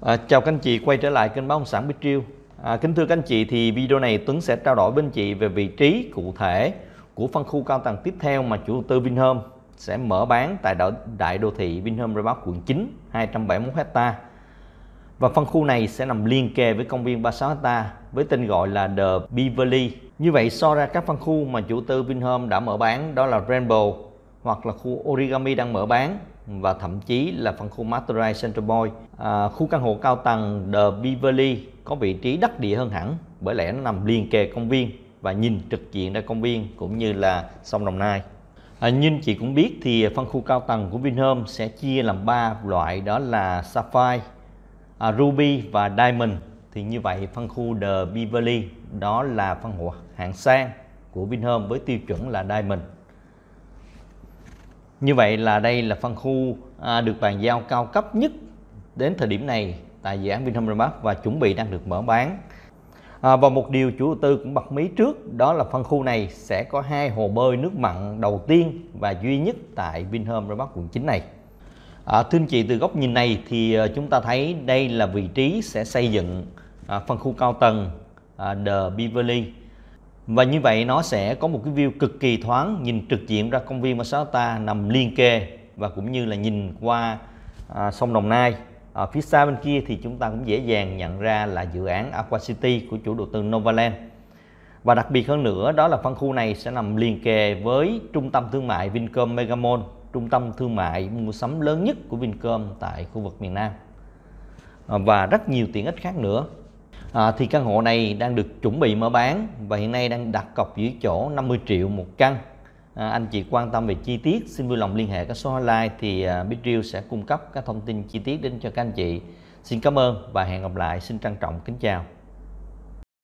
À, chào các anh chị quay trở lại kênh báo ông sản Bích Triêu à, Kính thưa các anh chị thì video này Tuấn sẽ trao đổi với anh chị về vị trí cụ thể của phân khu cao tầng tiếp theo mà chủ đầu tư Vinhome sẽ mở bán tại đại, đô thị Vinhome Ra Bắc quận 9 271 hecta và phân khu này sẽ nằm liên kề với công viên 36 hecta với tên gọi là The Beverly như vậy so ra các phân khu mà chủ tư Vinhome đã mở bán đó là Rainbow hoặc là khu Origami đang mở bán và thậm chí là phân khu Masterai Central Boy, À, khu căn hộ cao tầng The Beverly có vị trí đắc địa hơn hẳn bởi lẽ nó nằm liền kề công viên và nhìn trực diện ra công viên cũng như là sông Đồng Nai. À, nhưng chị cũng biết thì phân khu cao tầng của Vinhome sẽ chia làm 3 loại đó là Sapphire, à, Ruby và Diamond. Thì như vậy phân khu The Beverly đó là phân hộ hạng sang của Vinhome với tiêu chuẩn là Diamond. Như vậy là đây là phân khu à, được bàn giao cao cấp nhất đến thời điểm này tại dự án Vinhome Remark và chuẩn bị đang được mở bán. À, và một điều chủ đầu tư cũng bật mí trước đó là phân khu này sẽ có hai hồ bơi nước mặn đầu tiên và duy nhất tại Vinhome Remark quận 9 này. À, thưa anh chị, từ góc nhìn này thì à, chúng ta thấy đây là vị trí sẽ xây dựng à, phân khu cao tầng à, The Beverly và như vậy nó sẽ có một cái view cực kỳ thoáng nhìn trực diện ra công viên Masata nằm liền kề và cũng như là nhìn qua à, sông Đồng Nai ở phía xa bên kia thì chúng ta cũng dễ dàng nhận ra là dự án Aqua City của chủ đầu tư Novaland và đặc biệt hơn nữa đó là phân khu này sẽ nằm liền kề với trung tâm thương mại Vincom Megamall trung tâm thương mại mua sắm lớn nhất của Vincom tại khu vực miền Nam và rất nhiều tiện ích khác nữa à, thì căn hộ này đang được chuẩn bị mở bán và hiện nay đang đặt cọc dưới chỗ 50 triệu một căn à, anh chị quan tâm về chi tiết xin vui lòng liên hệ các số hotline thì à, Bitrill sẽ cung cấp các thông tin chi tiết đến cho các anh chị xin cảm ơn và hẹn gặp lại xin trân trọng kính chào